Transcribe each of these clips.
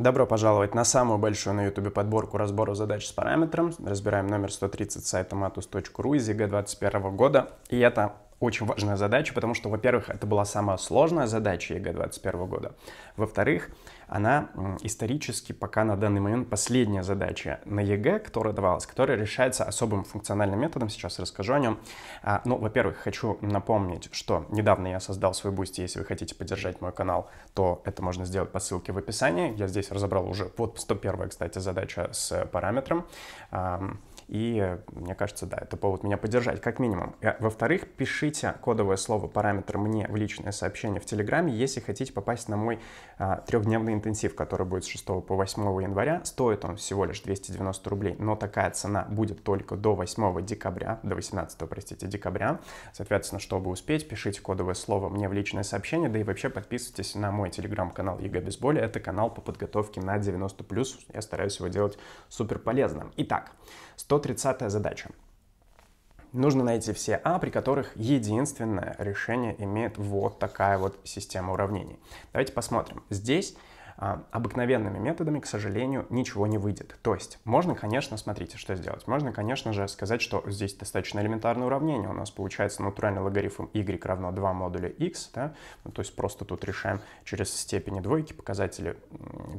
Добро пожаловать на самую большую на YouTube подборку разбора задач с параметром. Разбираем номер 130 сайта matus.ru из ЕГЭ 2021 года. И это очень важная задача, потому что, во-первых, это была самая сложная задача ЕГЭ 2021 года. Во-вторых, она исторически пока на данный момент последняя задача на ЕГЭ, которая давалась, которая решается особым функциональным методом, сейчас расскажу о нем. А, ну, во-первых, хочу напомнить, что недавно я создал свой бусти, если вы хотите поддержать мой канал, то это можно сделать по ссылке в описании. Я здесь разобрал уже под 101, кстати, задача с параметром. Um, и э, мне кажется, да, это повод меня поддержать, как минимум. Э, во-вторых, пишите кодовое слово параметр мне в личное сообщение в Телеграме, если хотите попасть на мой а, трехдневный интенсив, который будет с 6 по 8 января. Стоит он всего лишь 290 рублей, но такая цена будет только до 8 декабря, до 18, простите, декабря. Соответственно, чтобы успеть, пишите кодовое слово мне в личное сообщение, да и вообще подписывайтесь на мой телеграм-канал ЕГЭ без боли. Это канал по подготовке на 90+. Я стараюсь его делать супер полезным. Итак, 100 30 задача. Нужно найти все А, при которых единственное решение имеет вот такая вот система уравнений. Давайте посмотрим. Здесь а, обыкновенными методами, к сожалению, ничего не выйдет. То есть можно, конечно, смотрите, что сделать. Можно, конечно же, сказать, что здесь достаточно элементарное уравнение. У нас получается натуральный логарифм y равно 2 модуля x. Да? Ну, то есть просто тут решаем через степени двойки показатели,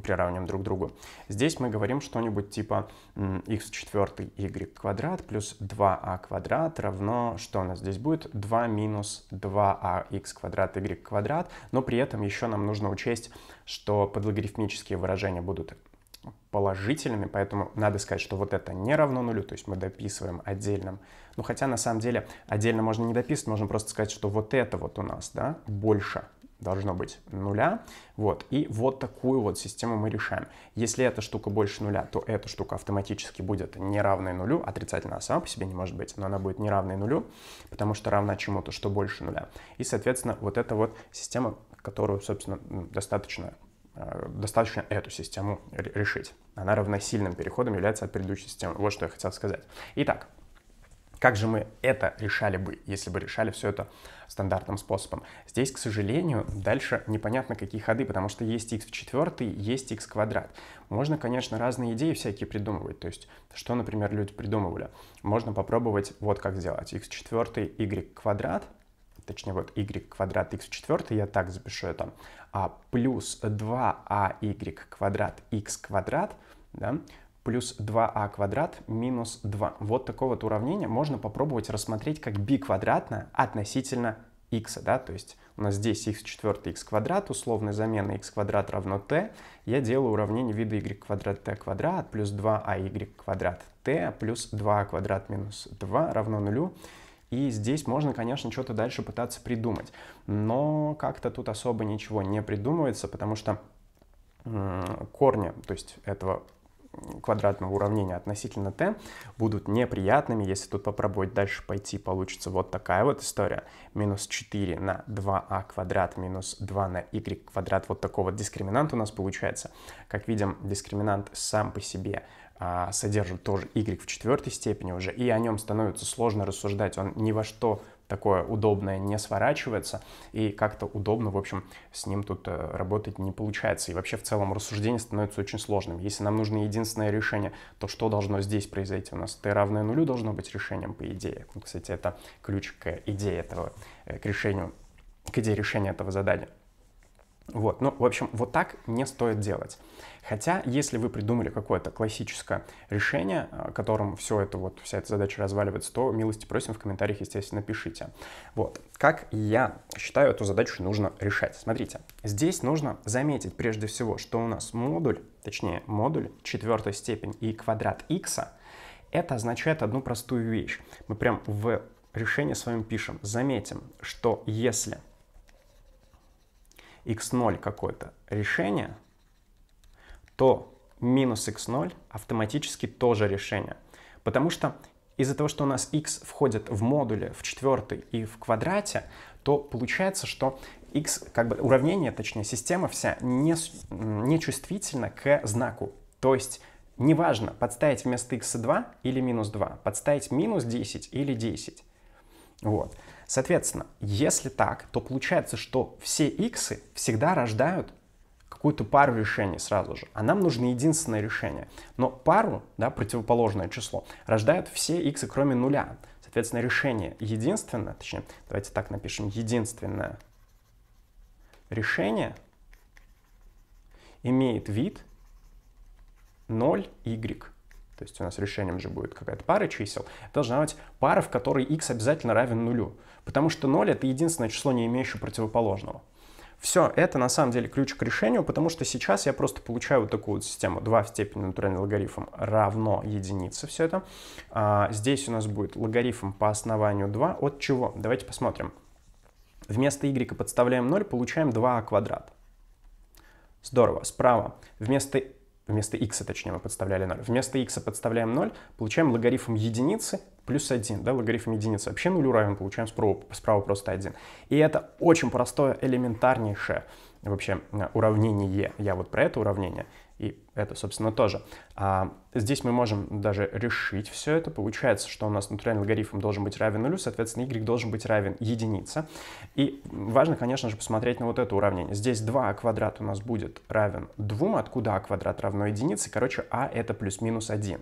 приравниваем друг к другу. Здесь мы говорим что-нибудь типа x в четвертый y квадрат плюс 2a а квадрат равно, что у нас здесь будет? 2 минус 2ax а квадрат y квадрат. Но при этом еще нам нужно учесть что подлогарифмические выражения будут положительными, поэтому надо сказать, что вот это не равно нулю, то есть мы дописываем отдельным. Ну, хотя на самом деле отдельно можно не дописывать, можно просто сказать, что вот это вот у нас, да, больше должно быть нуля, вот, и вот такую вот систему мы решаем. Если эта штука больше нуля, то эта штука автоматически будет не равной нулю, отрицательно сама по себе не может быть, но она будет не равной нулю, потому что равна чему-то, что больше нуля. И, соответственно, вот эта вот система которую, собственно, ну, достаточно э, достаточно эту систему решить. Она равносильным переходом является от предыдущей системы. Вот что я хотел сказать. Итак, как же мы это решали бы, если бы решали все это стандартным способом? Здесь, к сожалению, дальше непонятно, какие ходы, потому что есть x в четвертый, есть x квадрат. Можно, конечно, разные идеи всякие придумывать. То есть, что, например, люди придумывали? Можно попробовать вот как сделать. x в четвертый, y квадрат — точнее вот y квадрат x в четвертой, я так запишу это, а, плюс 2ay а квадрат x квадрат, да, плюс 2а а квадрат минус 2. Вот такое вот уравнение можно попробовать рассмотреть как b квадратное относительно x, да, то есть у нас здесь x четвертый, x квадрат, условная замена x квадрат равно t, я делаю уравнение вида y квадрат t квадрат плюс 2ay а квадрат t плюс 2 квадрат минус 2 равно нулю. И здесь можно, конечно, что-то дальше пытаться придумать. Но как-то тут особо ничего не придумывается, потому что корни, то есть этого квадратного уравнения относительно t будут неприятными. Если тут попробовать дальше пойти, получится вот такая вот история. Минус 4 на 2а а квадрат минус 2 на y квадрат. Вот такого вот дискриминант у нас получается. Как видим, дискриминант сам по себе а, содержит тоже y в четвертой степени уже, и о нем становится сложно рассуждать, он ни во что такое удобное не сворачивается, и как-то удобно, в общем, с ним тут э, работать не получается. И вообще в целом рассуждение становится очень сложным. Если нам нужно единственное решение, то что должно здесь произойти у нас? t равное нулю должно быть решением, по идее. ну Кстати, это ключ к идее этого, э, к решению, к идее решения этого задания. Вот, ну, в общем, вот так не стоит делать. Хотя, если вы придумали какое-то классическое решение, э, которым все это, вот, вся эта задача разваливается, то милости просим в комментариях, естественно, пишите. Вот, как я считаю, эту задачу нужно решать. Смотрите, здесь нужно заметить прежде всего, что у нас модуль, точнее, модуль четвертой степени и квадрат x, это означает одну простую вещь. Мы прям в решение с пишем. Заметим, что если x0 какое-то решение, то минус x0 автоматически тоже решение. Потому что из-за того, что у нас x входит в модуле в четвертый и в квадрате, то получается, что x, как бы уравнение, точнее, система вся не, не чувствительна к знаку. То есть неважно, подставить вместо x 2 или минус 2, подставить минус 10 или 10. Вот. Соответственно, если так, то получается, что все x всегда рождают какую-то пару решений сразу же, а нам нужно единственное решение. Но пару, да, противоположное число, рождают все x, кроме нуля. Соответственно, решение единственное, точнее, давайте так напишем, единственное решение имеет вид 0y то есть у нас решением же будет какая-то пара чисел, должна быть пара, в которой x обязательно равен нулю, потому что 0 — это единственное число, не имеющее противоположного. Все, это на самом деле ключ к решению, потому что сейчас я просто получаю вот такую вот систему 2 в степени натуральный логарифм равно единице все это. А, здесь у нас будет логарифм по основанию 2 от чего? Давайте посмотрим. Вместо y подставляем 0, получаем 2а квадрат. Здорово. Справа вместо вместо x, точнее, мы подставляли 0. Вместо x подставляем 0, получаем логарифм единицы плюс 1, да, логарифм единицы. Вообще нулю равен, получаем справа, справа просто 1. И это очень простое, элементарнейшее вообще э, уравнение. Я вот про это уравнение и это, собственно, тоже. А, здесь мы можем даже решить все это. Получается, что у нас натуральный логарифм должен быть равен нулю, соответственно, y должен быть равен единице. И важно, конечно же, посмотреть на вот это уравнение. Здесь 2 квадрат у нас будет равен 2, откуда а квадрат равно единице. Короче, а это плюс-минус 1.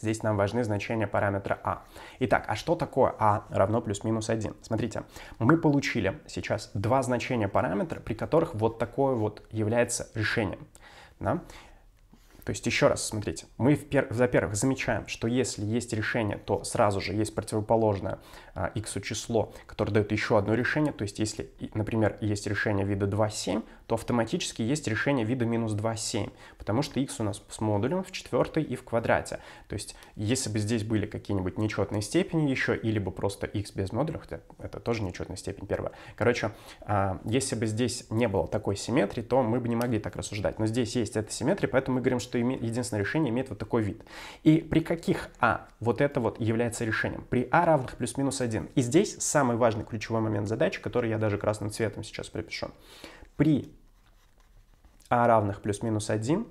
Здесь нам важны значения параметра а. Итак, а что такое а равно плюс-минус 1? Смотрите, мы получили сейчас два значения параметра, при которых вот такое вот является решением. Né? То есть еще раз смотрите, мы, во-первых, замечаем, что если есть решение, то сразу же есть противоположное x а, число, которое дает еще одно решение. То есть если, например, есть решение вида 2,7, то автоматически есть решение вида минус 2,7, потому что x у нас с модулем в четвертой и в квадрате. То есть если бы здесь были какие-нибудь нечетные степени еще, или бы просто x без модуля, хотя это тоже нечетная степень первая. Короче, а, если бы здесь не было такой симметрии, то мы бы не могли так рассуждать. Но здесь есть эта симметрия, поэтому мы говорим, что что име... единственное решение имеет вот такой вид. И при каких А вот это вот является решением? При А равных плюс-минус 1. И здесь самый важный ключевой момент задачи, который я даже красным цветом сейчас припишу. При А равных плюс-минус 1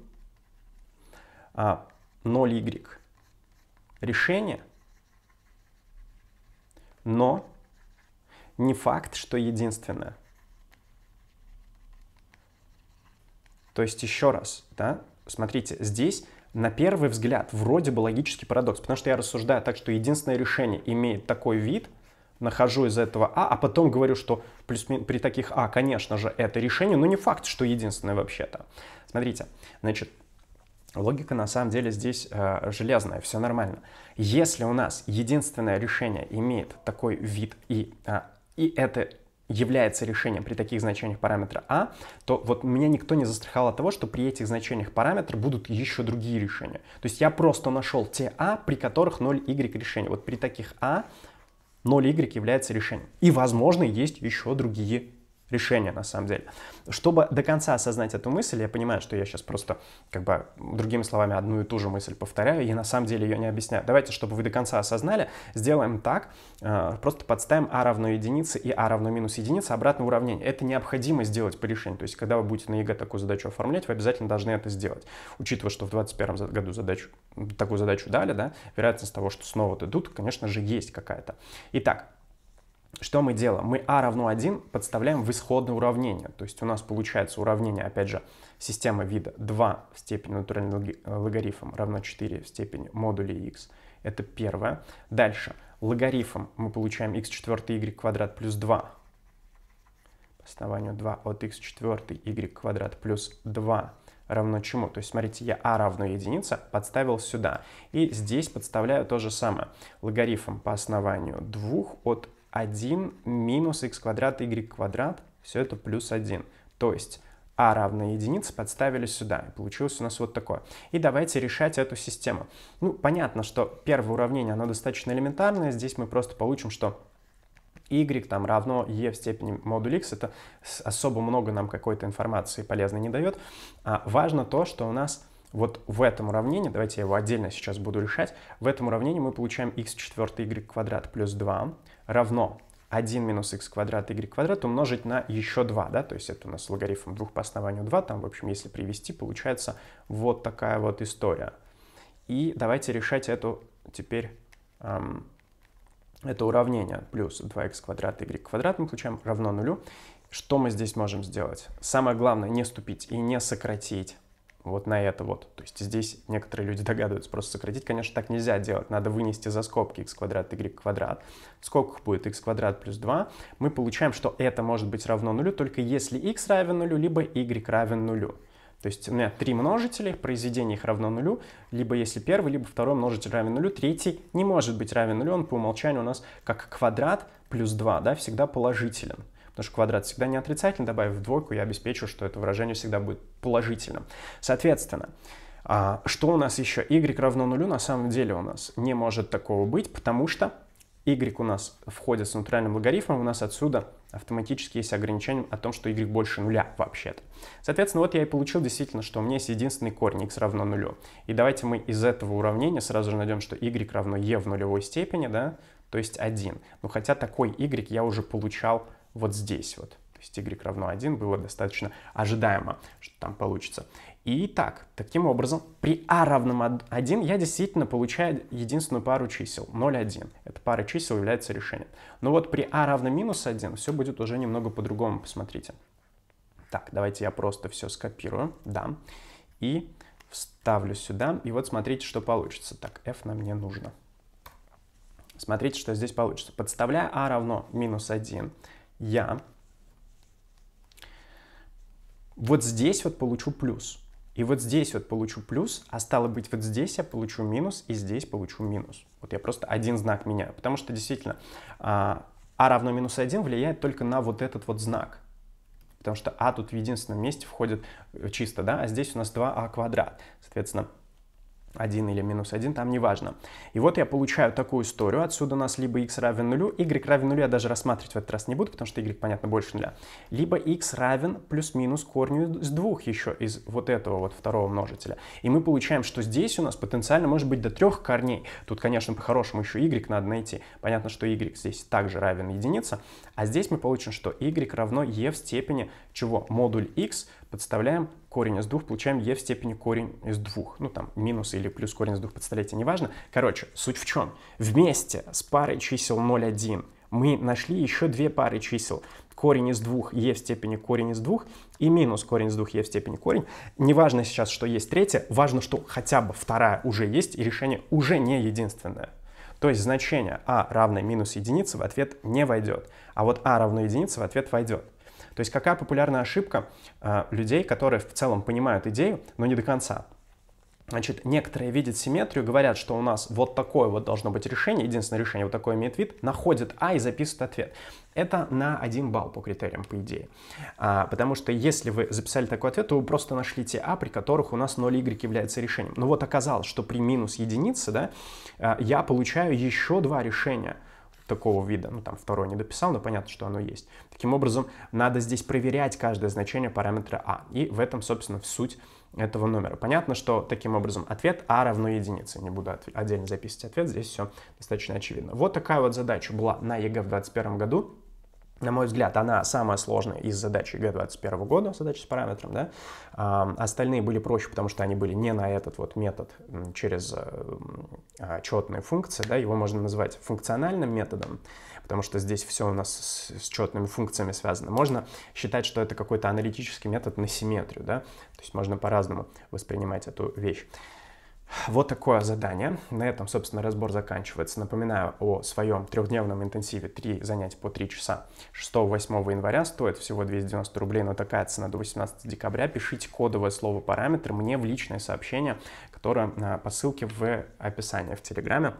а, 0y решение, но не факт, что единственное. То есть еще раз, да, Смотрите, здесь на первый взгляд вроде бы логический парадокс, потому что я рассуждаю так, что единственное решение имеет такой вид, нахожу из этого А, а потом говорю, что плюс при таких А, конечно же, это решение, но не факт, что единственное вообще-то. Смотрите, значит, логика на самом деле здесь э, железная, все нормально. Если у нас единственное решение имеет такой вид и, э, и это является решением при таких значениях параметра А, то вот меня никто не застраховал от того, что при этих значениях параметра будут еще другие решения. То есть я просто нашел те А, при которых 0y решение. Вот при таких А 0y является решением. И, возможно, есть еще другие решение на самом деле. Чтобы до конца осознать эту мысль, я понимаю, что я сейчас просто, как бы, другими словами, одну и ту же мысль повторяю, и на самом деле ее не объясняю. Давайте, чтобы вы до конца осознали, сделаем так, э, просто подставим а равно единице и а равно минус единице обратное уравнение. Это необходимо сделать по решению. То есть, когда вы будете на ЕГЭ такую задачу оформлять, вы обязательно должны это сделать. Учитывая, что в 2021 году задачу, такую задачу дали, да, вероятность того, что снова дадут, конечно же, есть какая-то. Итак, что мы делаем? Мы а равно 1 подставляем в исходное уравнение. То есть у нас получается уравнение, опять же, система вида 2 в степени натуральным логарифм равно 4 в степени модуля x. Это первое. Дальше. Логарифм мы получаем x четвертый y квадрат плюс 2 по основанию 2 от x четвертый y квадрат плюс 2 равно чему. То есть, смотрите, я а равно единица подставил сюда. И здесь подставляю то же самое. Логарифм по основанию 2 от 1 минус x квадрат, y квадрат, все это плюс 1. То есть а равно единице подставили сюда. И получилось у нас вот такое. И давайте решать эту систему. Ну, понятно, что первое уравнение, оно достаточно элементарное. Здесь мы просто получим, что y там равно e в степени модуль x, это особо много нам какой-то информации полезной не дает. А важно то, что у нас вот в этом уравнении, давайте я его отдельно сейчас буду решать, в этом уравнении мы получаем x в четвертый y квадрат плюс 2, равно 1 минус x квадрат, y квадрат умножить на еще 2, да, то есть это у нас логарифм 2 по основанию 2, там, в общем, если привести, получается вот такая вот история. И давайте решать эту теперь, эм, это уравнение, плюс 2x квадрат, y квадрат, мы получаем равно нулю. Что мы здесь можем сделать? Самое главное, не ступить и не сократить вот на это вот. То есть здесь некоторые люди догадываются, просто сократить, конечно, так нельзя делать. Надо вынести за скобки x квадрат, y квадрат. В скобках будет x квадрат плюс 2. Мы получаем, что это может быть равно нулю, только если x равен нулю, либо y равен нулю. То есть у меня три множителя, произведение их равно нулю, либо если первый, либо второй множитель равен нулю, третий не может быть равен нулю, он по умолчанию у нас как квадрат плюс 2, да, всегда положителен потому что квадрат всегда не отрицательный, добавив двойку, я обеспечу, что это выражение всегда будет положительным. Соответственно, а, что у нас еще? y равно нулю на самом деле у нас не может такого быть, потому что y у нас входит с натуральным логарифмом, у нас отсюда автоматически есть ограничение о том, что y больше нуля вообще-то. Соответственно, вот я и получил действительно, что у меня есть единственный корень x равно нулю. И давайте мы из этого уравнения сразу же найдем, что y равно e в нулевой степени, да, то есть 1. Но хотя такой y я уже получал вот здесь вот. То есть y равно 1 было достаточно ожидаемо, что там получится. Итак, таким образом, при a а равном 1 я действительно получаю единственную пару чисел, 0,1. Эта пара чисел является решением. Но вот при a а равном минус 1 все будет уже немного по-другому, посмотрите. Так, давайте я просто все скопирую, да, и вставлю сюда. И вот смотрите, что получится. Так, f нам не нужно. Смотрите, что здесь получится. Подставляя a а равно минус 1, я вот здесь вот получу плюс. И вот здесь вот получу плюс, а стало быть, вот здесь я получу минус, и здесь получу минус. Вот я просто один знак меняю. Потому что действительно а, а равно минус 1 влияет только на вот этот вот знак. Потому что а тут в единственном месте входит чисто, да, а здесь у нас 2а а квадрат. Соответственно, 1 или минус 1, там неважно. И вот я получаю такую историю. Отсюда у нас либо x равен нулю, y равен нулю я даже рассматривать в этот раз не буду, потому что y, понятно, больше нуля. Либо x равен плюс-минус корню из двух еще, из вот этого вот второго множителя. И мы получаем, что здесь у нас потенциально может быть до трех корней. Тут, конечно, по-хорошему еще y надо найти. Понятно, что y здесь также равен единице. А здесь мы получим, что y равно e в степени чего? Модуль x подставляем корень из двух, получаем e в степени корень из двух. Ну, там, минус или плюс корень из двух подстолетия, неважно. Короче, суть в чем? Вместе с парой чисел 0,1 мы нашли еще две пары чисел. Корень из двух, e в степени корень из двух и минус корень из двух, e в степени корень. Неважно сейчас, что есть третья, важно, что хотя бы вторая уже есть, и решение уже не единственное. То есть значение а равное минус единице в ответ не войдет, а вот а равно единице в ответ войдет. То есть какая популярная ошибка э, людей, которые в целом понимают идею, но не до конца? Значит, некоторые видят симметрию, говорят, что у нас вот такое вот должно быть решение, единственное решение вот такое имеет вид, находят А и записывают ответ. Это на один балл по критериям, по идее. А, потому что если вы записали такой ответ, то вы просто нашли те А, при которых у нас 0Y является решением. Но вот оказалось, что при минус единице, да, э, я получаю еще два решения – такого вида. Ну, там второе не дописал, но понятно, что оно есть. Таким образом, надо здесь проверять каждое значение параметра а. И в этом, собственно, суть этого номера. Понятно, что таким образом ответ а равно единице. Не буду отдельно записывать ответ, здесь все достаточно очевидно. Вот такая вот задача была на ЕГЭ в 2021 году на мой взгляд, она самая сложная из задачи Г-21 года, задачи с параметром, да. А, остальные были проще, потому что они были не на этот вот метод через э, а, четные функции, да, его можно назвать функциональным методом, потому что здесь все у нас с четными функциями связано. Можно считать, что это какой-то аналитический метод на симметрию, да, то есть можно по-разному воспринимать эту вещь. Вот такое задание. На этом, собственно, разбор заканчивается. Напоминаю о своем трехдневном интенсиве три занятия по три часа 6-8 января. Стоит всего 290 рублей, но такая цена до 18 декабря. Пишите кодовое слово «параметр» мне в личное сообщение, которое а, по ссылке в описании в Телеграме.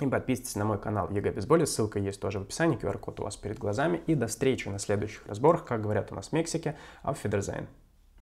И подписывайтесь на мой канал ЕГЭ без боли, ссылка есть тоже в описании, QR-код у вас перед глазами. И до встречи на следующих разборах, как говорят у нас в Мексике, auf Wiedersehen.